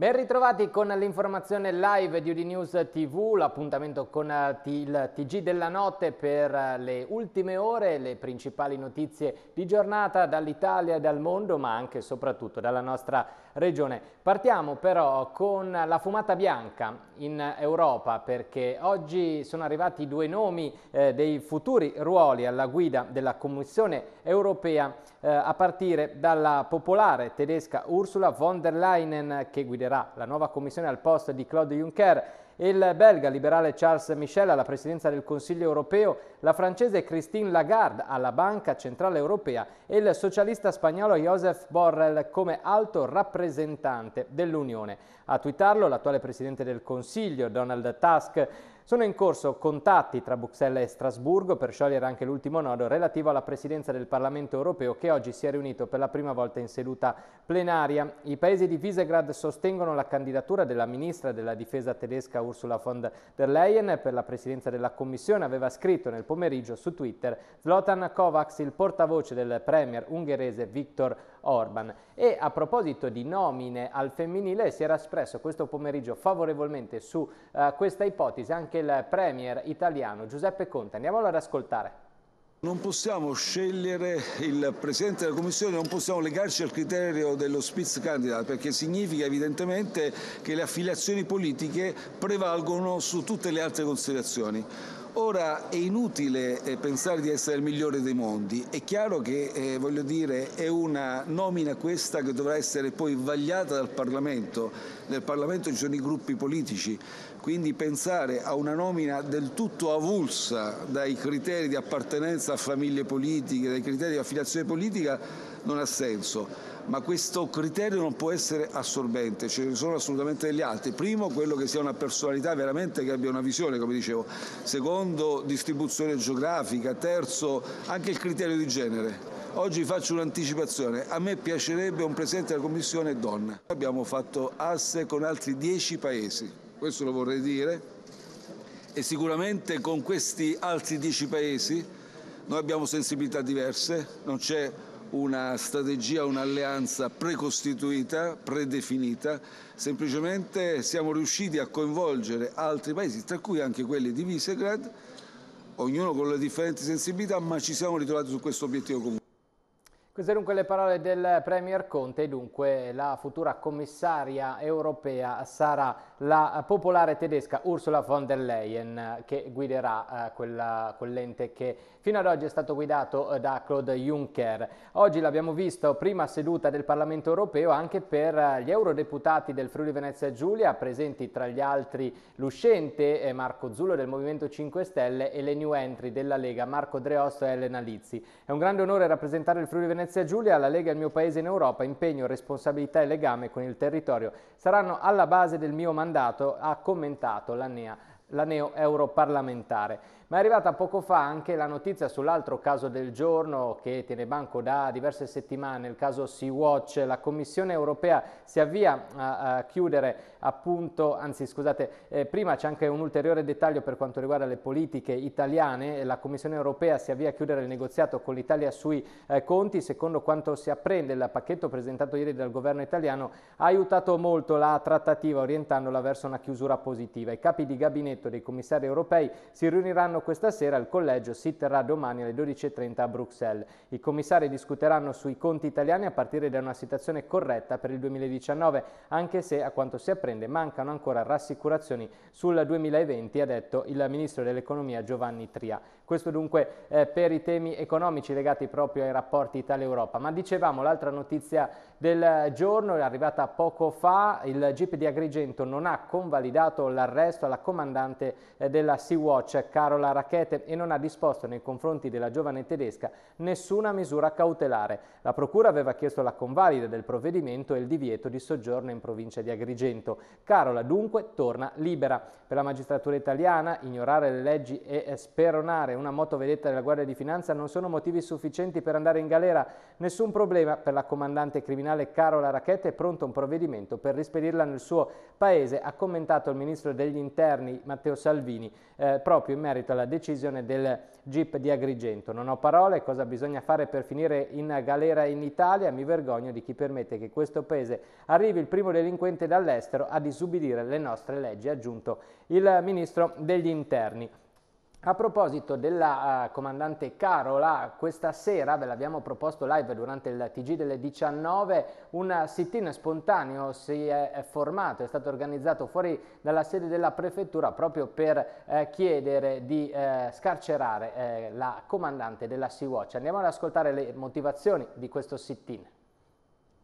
Ben ritrovati con l'informazione live di Udinews TV, l'appuntamento con eh, il TG della notte per eh, le ultime ore, le principali notizie di giornata dall'Italia e dal mondo, ma anche e soprattutto dalla nostra regione. Partiamo però con la fumata bianca in Europa perché oggi sono arrivati due nomi eh, dei futuri ruoli alla guida della Commissione europea eh, a partire dalla popolare tedesca Ursula von der Leyen che guiderà la nuova Commissione al posto di Claude Juncker il belga liberale Charles Michel alla presidenza del Consiglio europeo, la francese Christine Lagarde alla Banca Centrale Europea e il socialista spagnolo Joseph Borrell come alto rappresentante dell'Unione. A twittarlo l'attuale presidente del Consiglio, Donald Tusk, sono in corso contatti tra Bruxelles e Strasburgo per sciogliere anche l'ultimo nodo relativo alla presidenza del Parlamento europeo che oggi si è riunito per la prima volta in seduta plenaria. I paesi di Visegrad sostengono la candidatura della ministra della difesa tedesca Ursula von der Leyen per la presidenza della Commissione. Aveva scritto nel pomeriggio su Twitter Zlotan Kovacs, il portavoce del premier ungherese Viktor Orban. Orban. E a proposito di nomine al femminile, si era espresso questo pomeriggio favorevolmente su uh, questa ipotesi anche il premier italiano Giuseppe Conte. Andiamolo ad ascoltare. Non possiamo scegliere il Presidente della Commissione, non possiamo legarci al criterio dello Spitzkandidat perché significa evidentemente che le affiliazioni politiche prevalgono su tutte le altre considerazioni. Ora è inutile eh, pensare di essere il migliore dei mondi, è chiaro che eh, voglio dire, è una nomina questa che dovrà essere poi vagliata dal Parlamento, nel Parlamento ci sono i gruppi politici, quindi pensare a una nomina del tutto avulsa dai criteri di appartenenza a famiglie politiche, dai criteri di affiliazione politica non ha senso ma questo criterio non può essere assorbente, ce ne sono assolutamente degli altri. Primo, quello che sia una personalità veramente che abbia una visione, come dicevo. Secondo, distribuzione geografica. Terzo, anche il criterio di genere. Oggi faccio un'anticipazione, a me piacerebbe un Presidente della Commissione donna. Abbiamo fatto asse con altri dieci paesi, questo lo vorrei dire, e sicuramente con questi altri dieci paesi noi abbiamo sensibilità diverse, non c'è una strategia, un'alleanza precostituita, predefinita, semplicemente siamo riusciti a coinvolgere altri paesi, tra cui anche quelli di Visegrad, ognuno con le differenti sensibilità, ma ci siamo ritrovati su questo obiettivo comune. Queste dunque le parole del Premier Conte dunque la futura commissaria europea sarà la popolare tedesca Ursula von der Leyen che guiderà eh, quella, quell'ente che fino ad oggi è stato guidato eh, da Claude Juncker. Oggi l'abbiamo visto prima seduta del Parlamento europeo anche per eh, gli eurodeputati del Friuli Venezia Giulia, presenti tra gli altri l'uscente eh, Marco Zullo del Movimento 5 Stelle e le new entry della Lega Marco Dreosto e Elena Lizzi. È un grande onore rappresentare il Friuli Venezia Giulia, la Lega è il mio paese in Europa, impegno, responsabilità e legame con il territorio saranno alla base del mio mandato mandato ha commentato la, NEA, l'aneo europarlamentare. Ma è arrivata poco fa anche la notizia sull'altro caso del giorno che tiene banco da diverse settimane, il caso Sea-Watch. La Commissione europea si avvia a, a chiudere appunto, anzi scusate, eh, prima c'è anche un ulteriore dettaglio per quanto riguarda le politiche italiane. La Commissione europea si avvia a chiudere il negoziato con l'Italia sui eh, conti. Secondo quanto si apprende, il pacchetto presentato ieri dal governo italiano ha aiutato molto la trattativa orientandola verso una chiusura positiva. I capi di gabinetto dei commissari europei si riuniranno terranno questa sera il collegio, si terrà domani alle 12.30 a Bruxelles. I commissari discuteranno sui conti italiani a partire da una situazione corretta per il 2019, anche se a quanto si apprende mancano ancora rassicurazioni sul 2020, ha detto il ministro dell'economia Giovanni Tria. Questo dunque per i temi economici legati proprio ai rapporti Italia-Europa. Ma dicevamo l'altra notizia del giorno è arrivata poco fa, il GIP di Agrigento non ha convalidato l'arresto alla comandante eh, della Sea-Watch Carola la Rachete e non ha disposto nei confronti della giovane tedesca nessuna misura cautelare. La Procura aveva chiesto la convalida del provvedimento e il divieto di soggiorno in provincia di Agrigento. Carola dunque torna libera. Per la magistratura italiana ignorare le leggi e speronare una motovedetta della Guardia di Finanza non sono motivi sufficienti per andare in galera. Nessun problema per la comandante criminale Carola Rachete è pronto un provvedimento per rispedirla nel suo paese, ha commentato il ministro degli interni Matteo Salvini eh, proprio in merito alla la decisione del GIP di Agrigento. Non ho parole, cosa bisogna fare per finire in galera in Italia? Mi vergogno di chi permette che questo paese arrivi il primo delinquente dall'estero a disubbidire le nostre leggi, ha aggiunto il Ministro degli Interni. A proposito della uh, comandante Carola, questa sera ve l'abbiamo proposto live durante il TG delle 19, un sit-in spontaneo si è, è formato, è stato organizzato fuori dalla sede della prefettura proprio per eh, chiedere di eh, scarcerare eh, la comandante della Sea-Watch. Andiamo ad ascoltare le motivazioni di questo sit-in.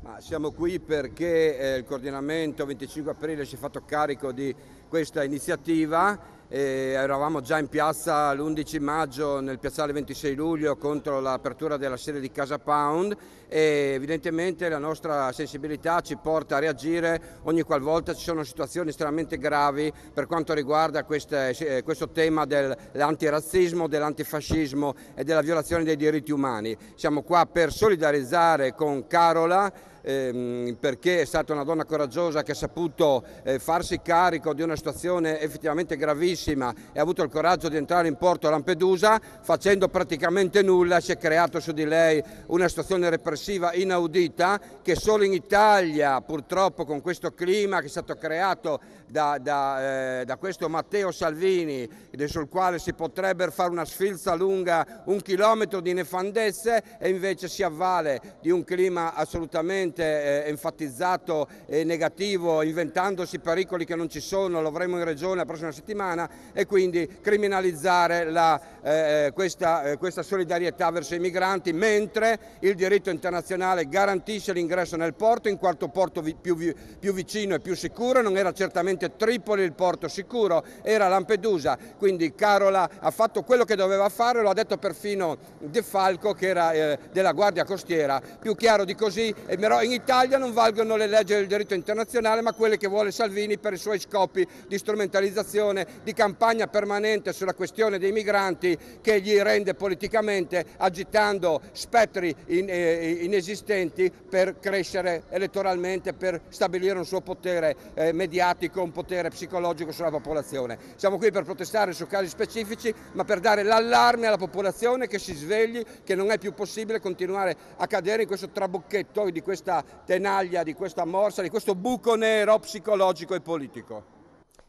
Ma siamo qui perché eh, il coordinamento 25 aprile si è fatto carico di questa iniziativa e eravamo già in piazza l'11 maggio nel piazzale 26 luglio contro l'apertura della sede di Casa Pound e evidentemente la nostra sensibilità ci porta a reagire ogni qualvolta ci sono situazioni estremamente gravi per quanto riguarda queste, eh, questo tema dell'antirazzismo, dell'antifascismo e della violazione dei diritti umani. Siamo qua per solidarizzare con Carola ehm, perché è stata una donna coraggiosa che ha saputo eh, farsi carico di una situazione effettivamente gravissima e ha avuto il coraggio di entrare in porto a Lampedusa facendo praticamente nulla si è creato su di lei una situazione repressiva inaudita che solo in Italia purtroppo con questo clima che è stato creato da, da, eh, da questo Matteo Salvini sul quale si potrebbe fare una sfilza lunga un chilometro di nefandezze e invece si avvale di un clima assolutamente eccessivamente eh, enfatizzato e negativo, inventandosi pericoli che non ci sono, lo avremo in regione la prossima settimana e quindi criminalizzare la, eh, eh questa, eh, questa solidarietà verso i migranti, mentre il diritto internazionale garantisce l'ingresso nel porto, in quanto porto vi, più, più vicino e più sicuro, non era certamente Tripoli il porto sicuro, era Lampedusa, quindi Carola ha fatto quello che doveva fare, lo ha detto perfino De Falco che era eh, della Guardia Costiera, più chiaro di così, però in Italia non valgono le leggi del diritto internazionale ma quelle che vuole Salvini per i suoi scopi di strumentalizzazione, di campagna permanente sulla questione dei migranti che gli rende politicamente agitando spettri in, eh, inesistenti per crescere elettoralmente, per stabilire un suo potere eh, mediatico, un potere psicologico sulla popolazione. Siamo qui per protestare su casi specifici ma per dare l'allarme alla popolazione che si svegli, che non è più possibile continuare a cadere in questo trabocchetto di questa tenaglia, di questa morsa, di questo buco nero psicologico e politico.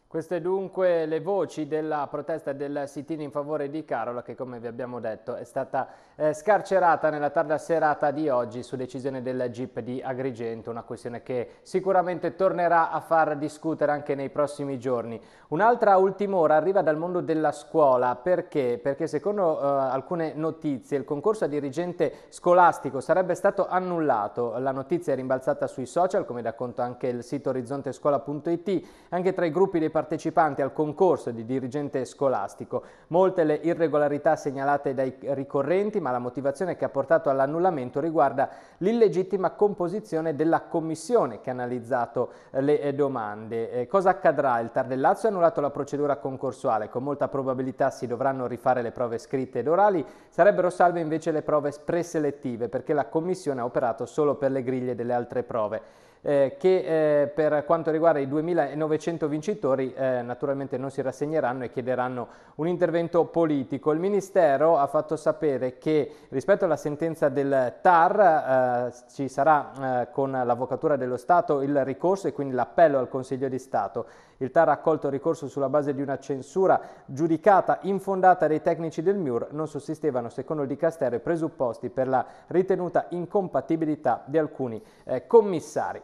Queste dunque le voci della protesta del sit-in in favore di Carola che come vi abbiamo detto è stata eh, scarcerata nella tarda serata di oggi su decisione del GIP di Agrigento, una questione che sicuramente tornerà a far discutere anche nei prossimi giorni. Un'altra ultima ora arriva dal mondo della scuola, perché? Perché secondo eh, alcune notizie il concorso a dirigente scolastico sarebbe stato annullato, la notizia è rimbalzata sui social come da conto anche il sito orizzontescuola.it, anche tra i gruppi dei partecipanti al concorso di dirigente scolastico. Molte le irregolarità segnalate dai ricorrenti, ma la motivazione che ha portato all'annullamento riguarda l'illegittima composizione della commissione che ha analizzato eh, le eh, domande. Eh, cosa accadrà? Il Tar del Lazio ha annullato la procedura concorsuale, con molta probabilità si dovranno rifare le prove scritte ed orali, sarebbero salve invece le prove preselettive perché la commissione ha operato solo per le griglie delle altre prove eh, che eh, per quanto riguarda i 2.900 vincitori eh, naturalmente non si rassegneranno e chiederanno un intervento politico. Il Ministero ha fatto sapere che rispetto alla sentenza del TAR eh, ci sarà eh, con l'Avvocatura dello Stato il ricorso e quindi l'appello al Consiglio di Stato. Il TAR ha accolto il ricorso sulla base di una censura giudicata infondata dai tecnici del MIUR, non sussistevano secondo il Dicastero i presupposti per la ritenuta incompatibilità di alcuni eh, commissari.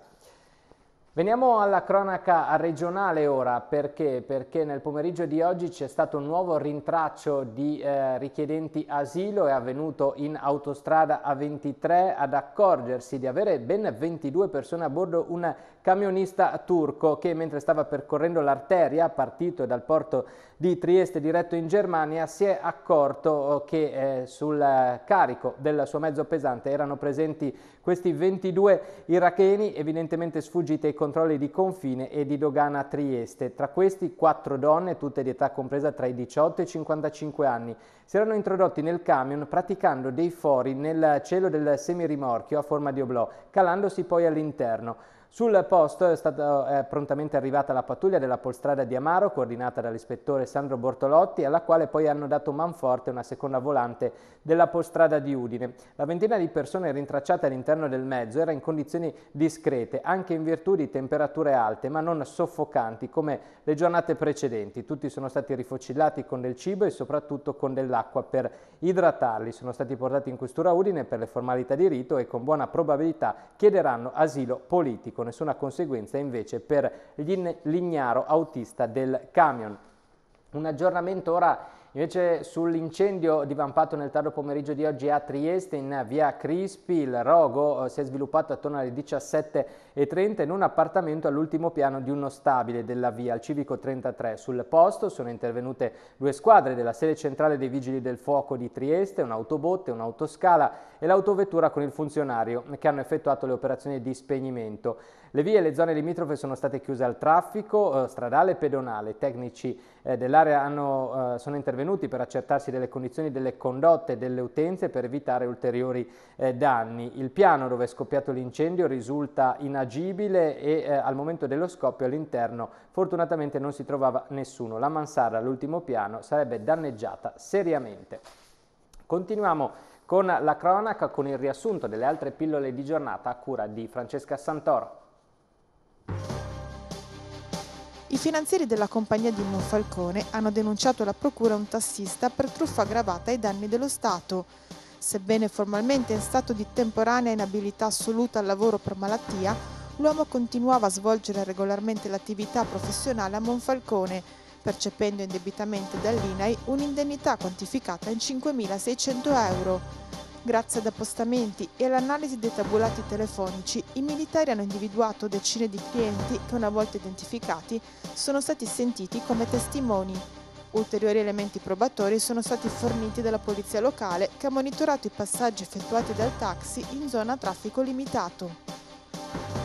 Veniamo alla cronaca regionale ora, perché? Perché nel pomeriggio di oggi c'è stato un nuovo rintraccio di eh, richiedenti asilo, è avvenuto in autostrada A23 ad accorgersi di avere ben 22 persone a bordo un camionista turco che mentre stava percorrendo l'arteria, partito dal porto di Trieste diretto in Germania, si è accorto eh, che eh, sul carico del suo mezzo pesante erano presenti questi 22 iracheni evidentemente sfuggiti ai controlli di confine e di dogana a Trieste. Tra questi quattro donne, tutte di età compresa tra i 18 e i 55 anni, si erano introdotti nel camion praticando dei fori nel cielo del semirimorchio a forma di oblò, calandosi poi all'interno. Sul posto è stata è prontamente arrivata la pattuglia della polstrada di Amaro, coordinata dall'ispettore Sandro Bortolotti, alla quale poi hanno dato manforte una seconda volante della polstrada di Udine. La ventina di persone rintracciate all'interno del mezzo era in condizioni discrete, anche in virtù di temperature alte, ma non soffocanti come le giornate precedenti. Tutti sono stati rifocillati con del cibo e soprattutto con dell'acqua per idratarli. Sono stati portati in questura Udine per le formalità di rito e con buona probabilità chiederanno asilo politico. Nessuna conseguenza invece per l'ignaro autista del camion. Un aggiornamento ora Invece sull'incendio divampato nel tardo pomeriggio di oggi a Trieste in via Crispi, il rogo eh, si è sviluppato attorno alle 17.30 in un appartamento all'ultimo piano di uno stabile della via, al civico 33. Sul posto sono intervenute due squadre della sede centrale dei vigili del fuoco di Trieste, un'autobotte, un'autoscala e l'autovettura con il funzionario che hanno effettuato le operazioni di spegnimento. Le vie e le zone limitrofe sono state chiuse al traffico eh, stradale e pedonale, tecnici eh, dell'area hanno, eh, sono intervenuti per accertarsi delle condizioni delle condotte delle utenze per evitare ulteriori eh, danni. Il piano dove è scoppiato l'incendio risulta inagibile e eh, al momento dello scoppio all'interno fortunatamente non si trovava nessuno. La mansarda all'ultimo piano sarebbe danneggiata seriamente. Continuiamo con la cronaca con il riassunto delle altre pillole di giornata a cura di Francesca Santoro. finanzieri della compagnia di Monfalcone hanno denunciato alla procura un tassista per truffa aggravata ai danni dello Stato. Sebbene formalmente in stato di temporanea inabilità assoluta al lavoro per malattia, l'uomo continuava a svolgere regolarmente l'attività professionale a Monfalcone, percependo indebitamente dall'INAI un'indennità quantificata in 5.600 euro. Grazie ad appostamenti e all'analisi dei tabulati telefonici, i militari hanno individuato decine di clienti che una volta identificati sono stati sentiti come testimoni. Ulteriori elementi probatori sono stati forniti dalla polizia locale che ha monitorato i passaggi effettuati dal taxi in zona a traffico limitato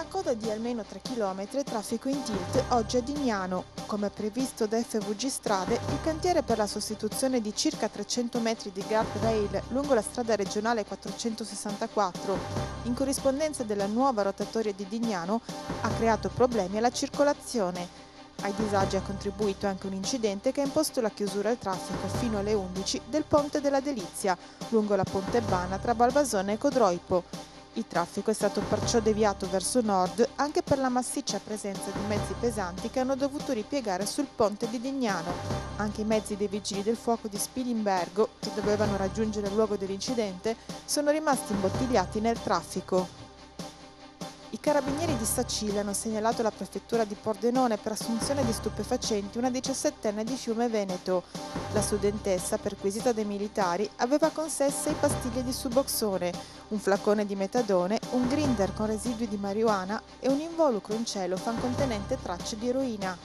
una coda di almeno 3 km e traffico in tilt oggi a Dignano. Come previsto da FVG Strade, il cantiere per la sostituzione di circa 300 metri di rail lungo la strada regionale 464, in corrispondenza della nuova rotatoria di Dignano, ha creato problemi alla circolazione. Ai disagi ha contribuito anche un incidente che ha imposto la chiusura al traffico fino alle 11 del Ponte della Delizia, lungo la Ponte Bana tra Balbasone e Codroipo. Il traffico è stato perciò deviato verso nord anche per la massiccia presenza di mezzi pesanti che hanno dovuto ripiegare sul ponte di Dignano. Anche i mezzi dei vigili del fuoco di Spilimbergo, che dovevano raggiungere il luogo dell'incidente, sono rimasti imbottigliati nel traffico. I carabinieri di Sacile hanno segnalato alla prefettura di Pordenone per assunzione di stupefacenti una 17enne di Fiume Veneto. La studentessa, perquisita dai militari, aveva con sé sei pastiglie di suboxone, un flacone di metadone, un grinder con residui di marijuana e un involucro in cielo fan contenente tracce di eroina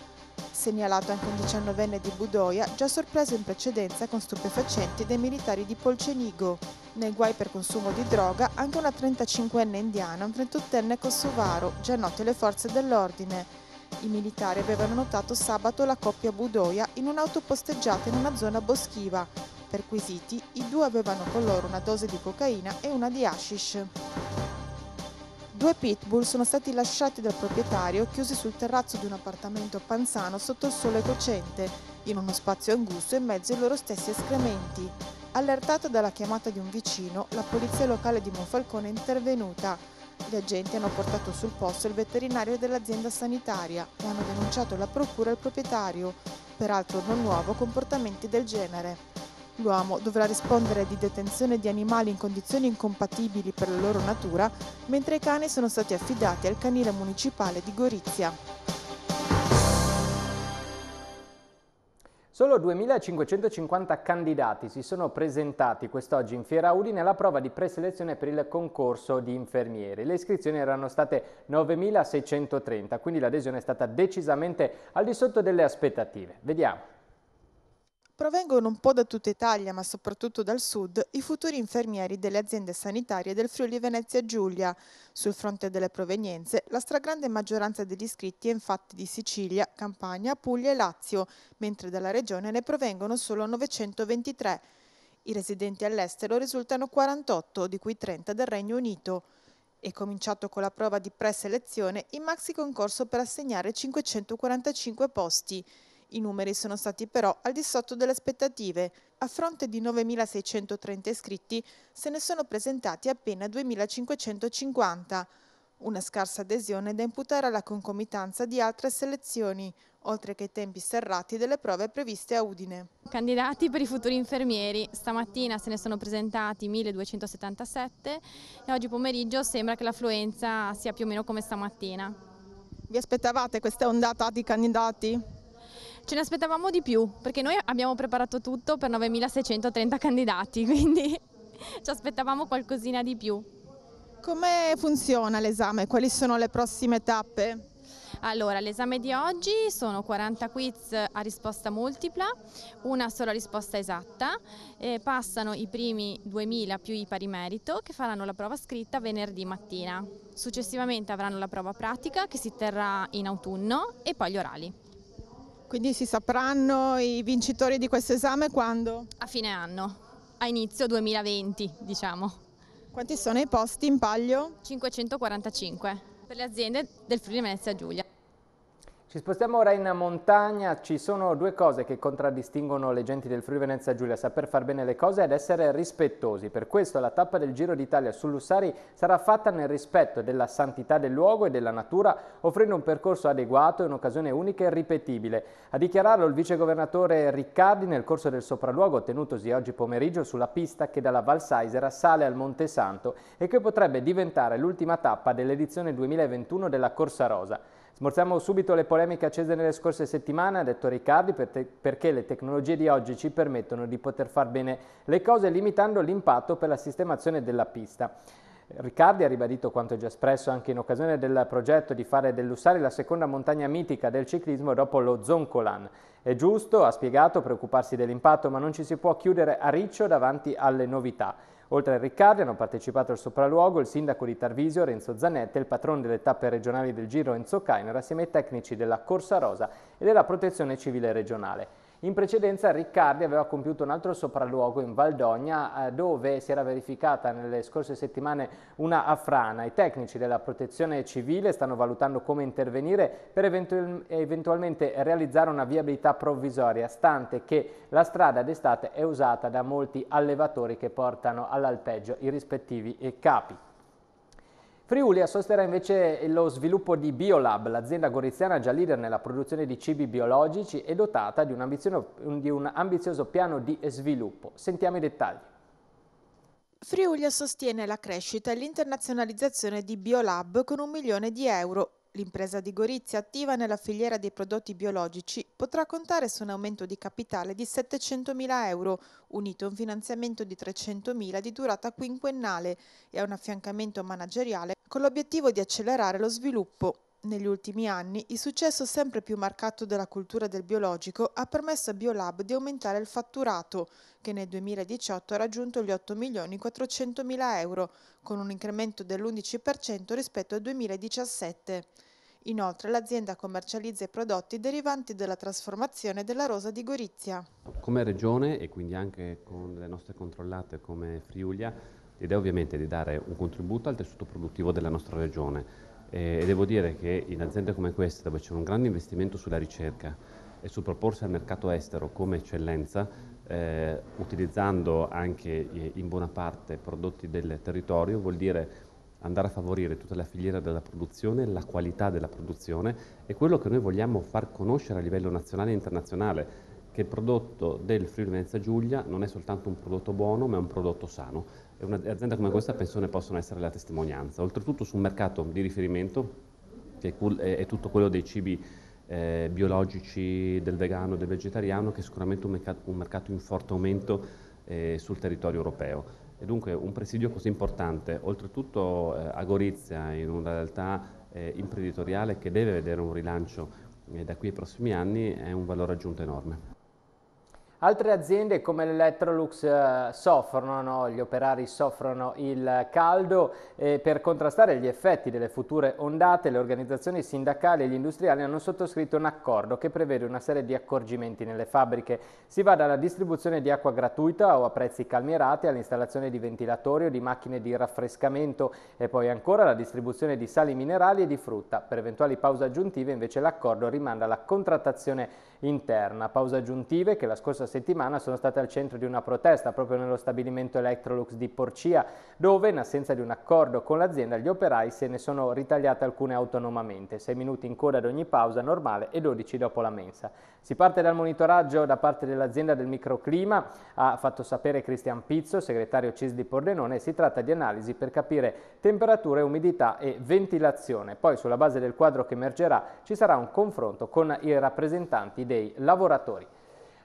segnalato anche un diciannovenne di Budoia, già sorpreso in precedenza con stupefacenti dai militari di Polcenigo. Nel guai per consumo di droga anche una 35enne indiana e un 38enne kosovaro, già noti alle forze dell'ordine. I militari avevano notato sabato la coppia Budoia in un'auto posteggiata in una zona boschiva. Perquisiti, i due avevano con loro una dose di cocaina e una di hashish. Due pitbull sono stati lasciati dal proprietario chiusi sul terrazzo di un appartamento a Panzano sotto il sole cocente, in uno spazio angusto in mezzo ai loro stessi escrementi. Allertata dalla chiamata di un vicino, la polizia locale di Monfalcone è intervenuta. Gli agenti hanno portato sul posto il veterinario dell'azienda sanitaria e hanno denunciato la procura il proprietario, peraltro non nuovo comportamenti del genere l'uomo dovrà rispondere di detenzione di animali in condizioni incompatibili per la loro natura, mentre i cani sono stati affidati al canile municipale di Gorizia. Solo 2.550 candidati si sono presentati quest'oggi in Fiera Udine alla prova di preselezione per il concorso di infermieri. Le iscrizioni erano state 9.630, quindi l'adesione è stata decisamente al di sotto delle aspettative. Vediamo. Provengono un po' da tutta Italia, ma soprattutto dal sud, i futuri infermieri delle aziende sanitarie del Friuli Venezia Giulia. Sul fronte delle provenienze, la stragrande maggioranza degli iscritti è infatti di Sicilia, Campania, Puglia e Lazio, mentre dalla regione ne provengono solo 923. I residenti all'estero risultano 48, di cui 30 del Regno Unito. E cominciato con la prova di preselezione il maxi concorso per assegnare 545 posti. I numeri sono stati però al di sotto delle aspettative. A fronte di 9.630 iscritti, se ne sono presentati appena 2.550. Una scarsa adesione da imputare alla concomitanza di altre selezioni, oltre che ai tempi serrati delle prove previste a Udine. Candidati per i futuri infermieri, stamattina se ne sono presentati 1277 e oggi pomeriggio sembra che l'affluenza sia più o meno come stamattina. Vi aspettavate questa ondata di candidati? Ce ne aspettavamo di più perché noi abbiamo preparato tutto per 9.630 candidati, quindi ci aspettavamo qualcosina di più. Come funziona l'esame? Quali sono le prossime tappe? Allora, l'esame di oggi sono 40 quiz a risposta multipla, una sola risposta esatta, eh, passano i primi 2000 più i pari merito che faranno la prova scritta venerdì mattina. Successivamente avranno la prova pratica che si terrà in autunno e poi gli orali. Quindi si sapranno i vincitori di questo esame quando? A fine anno, a inizio 2020 diciamo. Quanti sono i posti in palio? 545 per le aziende del Friuli Venezia Giulia. Ci spostiamo ora in montagna, ci sono due cose che contraddistinguono le genti del Friuli Venezia Giulia, saper far bene le cose ed essere rispettosi. Per questo la tappa del Giro d'Italia su Lussari sarà fatta nel rispetto della santità del luogo e della natura, offrendo un percorso adeguato e un'occasione unica e ripetibile. A dichiararlo il vicegovernatore Riccardi nel corso del sopralluogo tenutosi oggi pomeriggio sulla pista che dalla Val Saisera sale al Monte Santo e che potrebbe diventare l'ultima tappa dell'edizione 2021 della Corsa Rosa. Smorziamo subito le polemiche accese nelle scorse settimane, ha detto Riccardi, per perché le tecnologie di oggi ci permettono di poter far bene le cose limitando l'impatto per la sistemazione della pista. Riccardi ha ribadito quanto già espresso anche in occasione del progetto di fare dell'Ussari la seconda montagna mitica del ciclismo dopo lo Zoncolan. È giusto, ha spiegato, preoccuparsi dell'impatto, ma non ci si può chiudere a riccio davanti alle novità. Oltre a Riccardi hanno partecipato al sopralluogo il sindaco di Tarvisio Renzo Zanetti, il patrono delle tappe regionali del Giro Enzo Kainer, assieme ai tecnici della Corsa Rosa e della Protezione Civile Regionale. In precedenza Riccardi aveva compiuto un altro sopralluogo in Valdogna eh, dove si era verificata nelle scorse settimane una afrana. I tecnici della protezione civile stanno valutando come intervenire per eventualmente realizzare una viabilità provvisoria, stante che la strada d'estate è usata da molti allevatori che portano all'alpeggio i rispettivi eh, capi. Friulia sosterrà invece lo sviluppo di Biolab, l'azienda goriziana già leader nella produzione di cibi biologici e dotata di un, di un ambizioso piano di sviluppo. Sentiamo i dettagli. Friulia sostiene la crescita e l'internazionalizzazione di Biolab con un milione di euro L'impresa di Gorizia, attiva nella filiera dei prodotti biologici, potrà contare su un aumento di capitale di 700.000 euro, unito a un finanziamento di 300.000 di durata quinquennale e a un affiancamento manageriale con l'obiettivo di accelerare lo sviluppo. Negli ultimi anni il successo sempre più marcato della cultura del biologico ha permesso a Biolab di aumentare il fatturato, che nel 2018 ha raggiunto gli 8 milioni 400 mila euro, con un incremento dell'11% rispetto al 2017. Inoltre l'azienda commercializza i prodotti derivanti dalla trasformazione della rosa di Gorizia. Come regione e quindi anche con le nostre controllate come Friulia l'idea ovviamente è di dare un contributo al tessuto produttivo della nostra regione. E devo dire che in aziende come queste, dove c'è un grande investimento sulla ricerca e sul proporsi al mercato estero come eccellenza, eh, utilizzando anche in buona parte prodotti del territorio, vuol dire andare a favorire tutta la filiera della produzione, la qualità della produzione e quello che noi vogliamo far conoscere a livello nazionale e internazionale che il prodotto del Friuli Venezia Giulia non è soltanto un prodotto buono, ma è un prodotto sano. E un'azienda come questa penso ne possono essere la testimonianza. Oltretutto su un mercato di riferimento, che è tutto quello dei cibi eh, biologici, del vegano, del vegetariano, che è sicuramente un mercato, un mercato in forte aumento eh, sul territorio europeo. E dunque un presidio così importante, oltretutto eh, a Gorizia, in una realtà eh, imprenditoriale che deve vedere un rilancio eh, da qui ai prossimi anni, è un valore aggiunto enorme. Altre aziende come l'Electrolux eh, soffrono, gli operari soffrono il caldo e per contrastare gli effetti delle future ondate le organizzazioni sindacali e gli industriali hanno sottoscritto un accordo che prevede una serie di accorgimenti nelle fabbriche. Si va dalla distribuzione di acqua gratuita o a prezzi calmierati all'installazione di ventilatori o di macchine di raffrescamento e poi ancora la distribuzione di sali minerali e di frutta. Per eventuali pause aggiuntive invece l'accordo rimanda alla contrattazione interna. Pause aggiuntive che la scorsa settimana settimana sono state al centro di una protesta proprio nello stabilimento Electrolux di Porcia, dove in assenza di un accordo con l'azienda gli operai se ne sono ritagliate alcune autonomamente, 6 minuti in coda ad ogni pausa normale e 12 dopo la mensa. Si parte dal monitoraggio da parte dell'azienda del microclima, ha fatto sapere Cristian Pizzo, segretario CIS di Pordenone, si tratta di analisi per capire temperature, umidità e ventilazione. Poi sulla base del quadro che emergerà ci sarà un confronto con i rappresentanti dei lavoratori.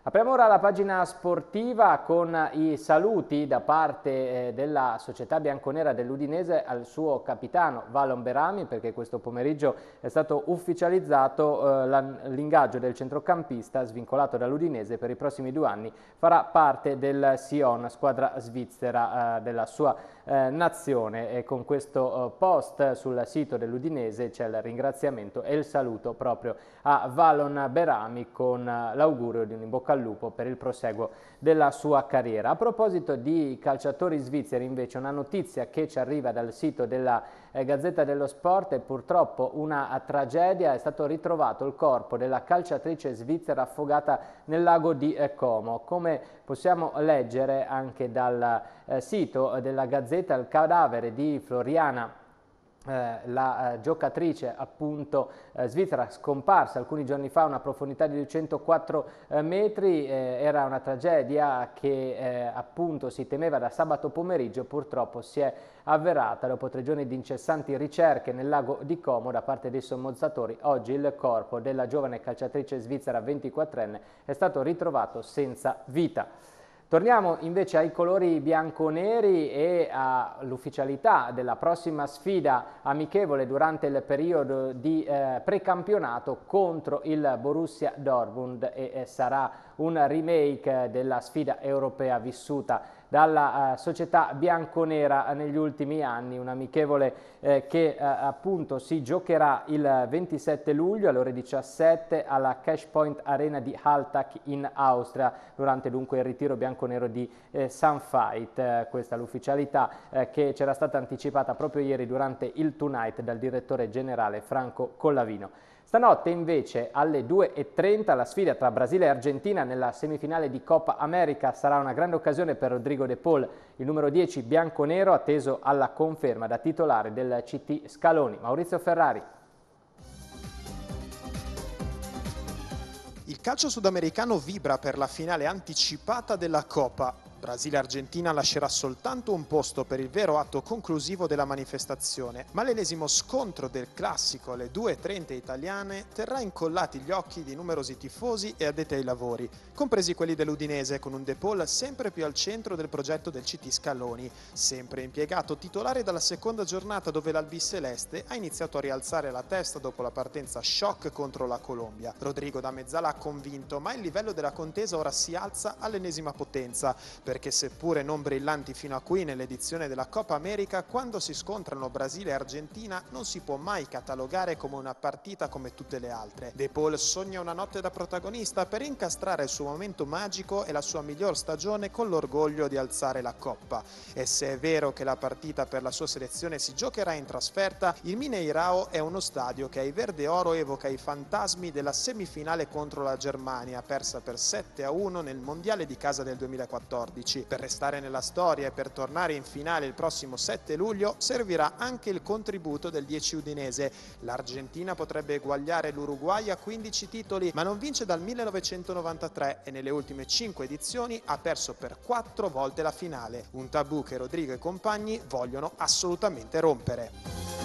Apriamo ora la pagina sportiva con i saluti da parte eh, della società bianconera dell'Udinese al suo capitano Valon Berami perché questo pomeriggio è stato ufficializzato eh, l'ingaggio del centrocampista svincolato dall'Udinese per i prossimi due anni farà parte del Sion, squadra svizzera eh, della sua città eh, nazione e con questo eh, post sul sito dell'Udinese c'è il ringraziamento e il saluto proprio a Valon Berami con eh, l'augurio di un in bocca al lupo per il proseguo della sua carriera. A proposito di calciatori svizzeri invece una notizia che ci arriva dal sito della Gazzetta dello Sport e purtroppo una tragedia, è stato ritrovato il corpo della calciatrice svizzera affogata nel lago di eh, Como. Come possiamo leggere anche dal eh, sito della Gazzetta, il cadavere di Floriana eh, la eh, giocatrice appunto eh, svizzera scomparsa alcuni giorni fa a una profondità di 204 eh, metri era una tragedia che appunto si temeva da sabato pomeriggio purtroppo si è avverata dopo tre giorni di incessanti ricerche nel lago di Como da parte dei sommozzatori oggi il corpo della giovane calciatrice svizzera 24enne è stato ritrovato senza vita Torniamo invece ai colori bianco-neri e all'ufficialità della prossima sfida amichevole durante il periodo di eh, precampionato contro il Borussia Dortmund e eh, sarà un remake eh, della sfida europea vissuta dalla eh, società bianconera eh, negli ultimi anni, un un'amichevole eh, che appunto si giocherà il 27 luglio alle ore 17 alla Cashpoint Arena di Haltach in Austria, durante dunque il ritiro bianconero di eh, Sunfight, questa è l'ufficialità che c'era stata anticipata proprio ieri durante il Tonight dal direttore generale Franco Collavino. Stanotte invece alle 2.30 la sfida tra Brasile e Argentina nella semifinale di Coppa America sarà una grande occasione per Rodrigo De Paul, il numero 10 bianco-nero atteso alla conferma da titolare del CT Scaloni. Maurizio Ferrari. Il calcio sudamericano vibra per la finale anticipata della Coppa. Brasile-Argentina lascerà soltanto un posto per il vero atto conclusivo della manifestazione, ma l'ennesimo scontro del classico alle 2.30 italiane terrà incollati gli occhi di numerosi tifosi e addetti ai lavori, compresi quelli dell'Udinese con un De Paul sempre più al centro del progetto del CT Scaloni, sempre impiegato titolare dalla seconda giornata dove l'Albiceleste ha iniziato a rialzare la testa dopo la partenza shock contro la Colombia. Rodrigo da Mezzala ha convinto, ma il livello della contesa ora si alza all'ennesima potenza perché seppure non brillanti fino a qui nell'edizione della Coppa America, quando si scontrano Brasile e Argentina non si può mai catalogare come una partita come tutte le altre. De Paul sogna una notte da protagonista per incastrare il suo momento magico e la sua miglior stagione con l'orgoglio di alzare la Coppa. E se è vero che la partita per la sua selezione si giocherà in trasferta, il Mineirao è uno stadio che ai verde oro evoca i fantasmi della semifinale contro la Germania, persa per 7 1 nel Mondiale di casa del 2014 14. Per restare nella storia e per tornare in finale il prossimo 7 luglio servirà anche il contributo del 10 udinese. L'Argentina potrebbe eguagliare l'Uruguay a 15 titoli, ma non vince dal 1993 e nelle ultime 5 edizioni ha perso per 4 volte la finale, un tabù che Rodrigo e compagni vogliono assolutamente rompere.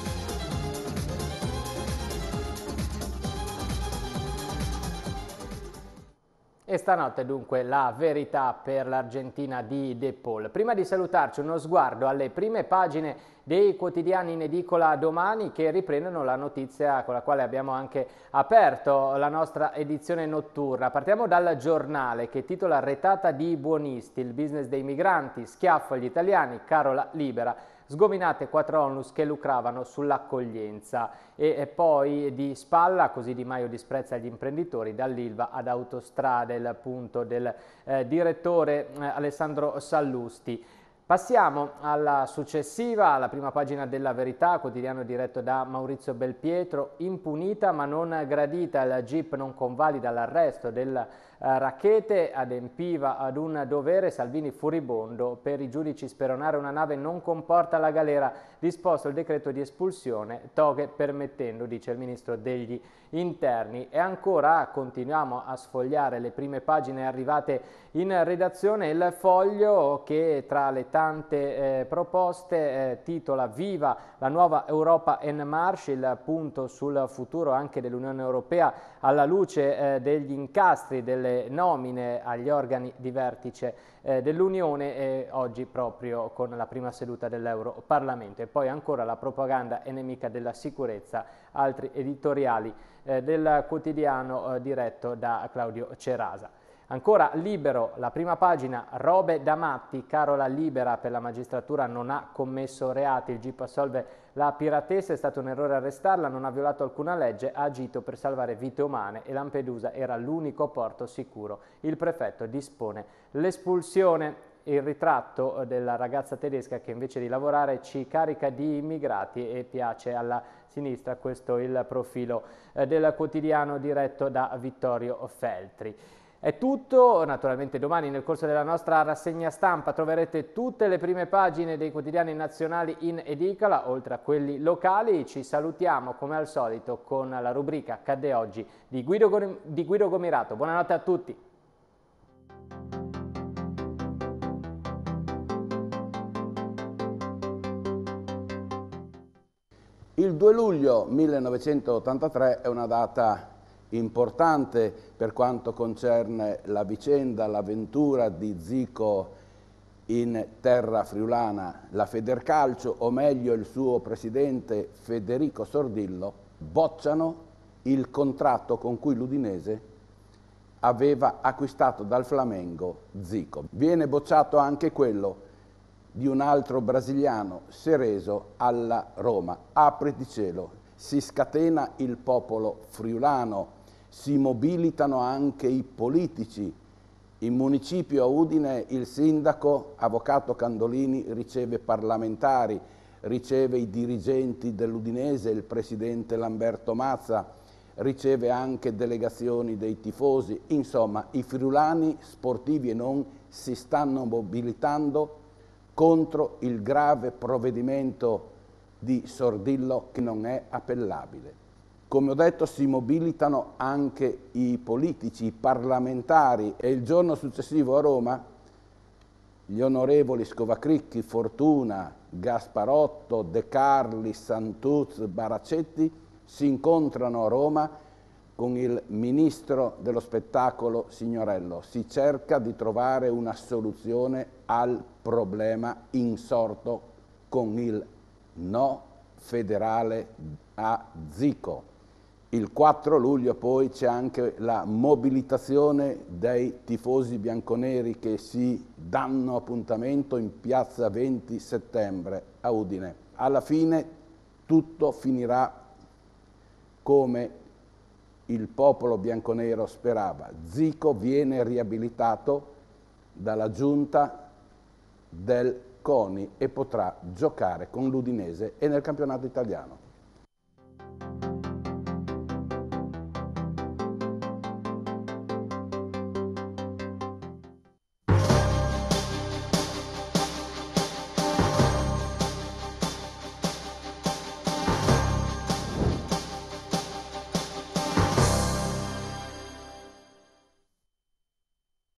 E stanotte dunque la verità per l'Argentina di De Paul. Prima di salutarci uno sguardo alle prime pagine dei quotidiani in edicola domani che riprendono la notizia con la quale abbiamo anche aperto la nostra edizione notturna. Partiamo dal giornale che titola Retata di buonisti, il business dei migranti, schiaffo agli italiani, Carola libera sgominate quattro onlus che lucravano sull'accoglienza e poi di spalla, così Di Maio disprezza gli imprenditori, dall'Ilva ad Autostrade, il punto del eh, direttore eh, Alessandro Sallusti. Passiamo alla successiva, alla prima pagina della Verità, quotidiano diretto da Maurizio Belpietro, impunita ma non gradita, la GIP non convalida l'arresto del eh, Rachete adempiva ad un dovere Salvini furibondo per i giudici speronare una nave non comporta la galera disposto il decreto di espulsione toghe permettendo dice il ministro degli interni e ancora continuiamo a sfogliare le prime pagine arrivate in redazione il foglio che tra le tante eh, proposte eh, titola viva la nuova Europa en marche il punto sul futuro anche dell'Unione Europea alla luce eh, degli incastri delle eh, nomine agli organi di vertice eh, dell'Unione e oggi proprio con la prima seduta dell'Europarlamento e poi ancora la propaganda è nemica della sicurezza, altri editoriali eh, del quotidiano eh, diretto da Claudio Cerasa. Ancora libero, la prima pagina, robe da matti, Carola libera per la magistratura, non ha commesso reati, il GIP assolve la piratessa, è stato un errore arrestarla, non ha violato alcuna legge, ha agito per salvare vite umane e Lampedusa era l'unico porto sicuro. Il prefetto dispone l'espulsione il ritratto eh, della ragazza tedesca che invece di lavorare ci carica di immigrati e piace alla sinistra, questo è il profilo eh, del quotidiano diretto da Vittorio Feltri. È tutto, naturalmente domani nel corso della nostra rassegna stampa troverete tutte le prime pagine dei quotidiani nazionali in edicola, oltre a quelli locali. Ci salutiamo come al solito con la rubrica Cadde oggi di Guido, di Guido Gomirato. Buonanotte a tutti. Il 2 luglio 1983 è una data importante per quanto concerne la vicenda, l'avventura di Zico in terra friulana, la Federcalcio, o meglio il suo presidente Federico Sordillo, bocciano il contratto con cui l'Udinese aveva acquistato dal Flamengo Zico. Viene bocciato anche quello di un altro brasiliano, Sereso, alla Roma. Apri di cielo, si scatena il popolo friulano, si mobilitano anche i politici. In municipio a Udine il sindaco, avvocato Candolini, riceve parlamentari, riceve i dirigenti dell'Udinese, il presidente Lamberto Mazza, riceve anche delegazioni dei tifosi. Insomma, i friulani, sportivi e non, si stanno mobilitando contro il grave provvedimento di Sordillo che non è appellabile. Come ho detto si mobilitano anche i politici, i parlamentari e il giorno successivo a Roma gli onorevoli Scovacricchi, Fortuna, Gasparotto, De Carli, Santuz, Baracetti si incontrano a Roma con il ministro dello spettacolo Signorello. Si cerca di trovare una soluzione al problema insorto con il no federale a Zico. Il 4 luglio poi c'è anche la mobilitazione dei tifosi bianconeri che si danno appuntamento in piazza 20 settembre a Udine. Alla fine tutto finirà come il popolo bianconero sperava. Zico viene riabilitato dalla giunta del CONI e potrà giocare con l'Udinese e nel campionato italiano.